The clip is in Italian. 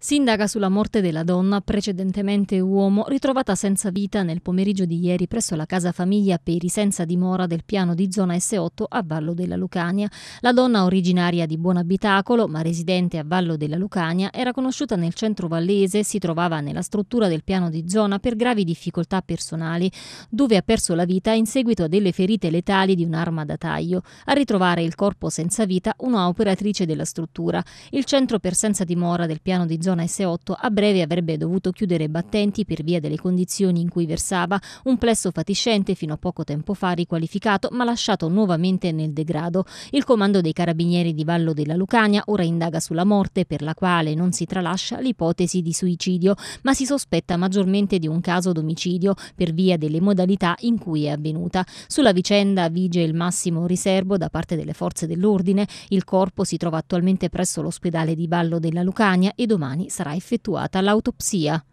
Si indaga sulla morte della donna, precedentemente uomo, ritrovata senza vita nel pomeriggio di ieri presso la casa famiglia Peri senza dimora del piano di zona S8 a Vallo della Lucania. La donna, originaria di Buon Abitacolo, ma residente a Vallo della Lucania, era conosciuta nel centro vallese, si trovava nella struttura del piano di zona per gravi difficoltà personali, dove ha perso la vita in seguito a delle ferite letali di un'arma da taglio. A ritrovare il corpo senza vita una operatrice della struttura. Il centro per senza dimora del piano di zona zona S8 a breve avrebbe dovuto chiudere battenti per via delle condizioni in cui versava, un plesso fatiscente fino a poco tempo fa riqualificato ma lasciato nuovamente nel degrado. Il comando dei carabinieri di Vallo della Lucania ora indaga sulla morte per la quale non si tralascia l'ipotesi di suicidio, ma si sospetta maggiormente di un caso d'omicidio per via delle modalità in cui è avvenuta. Sulla vicenda vige il massimo riservo da parte delle forze dell'ordine, il corpo si trova attualmente presso l'ospedale di Vallo della Lucania e domani domani sarà effettuata l'autopsia.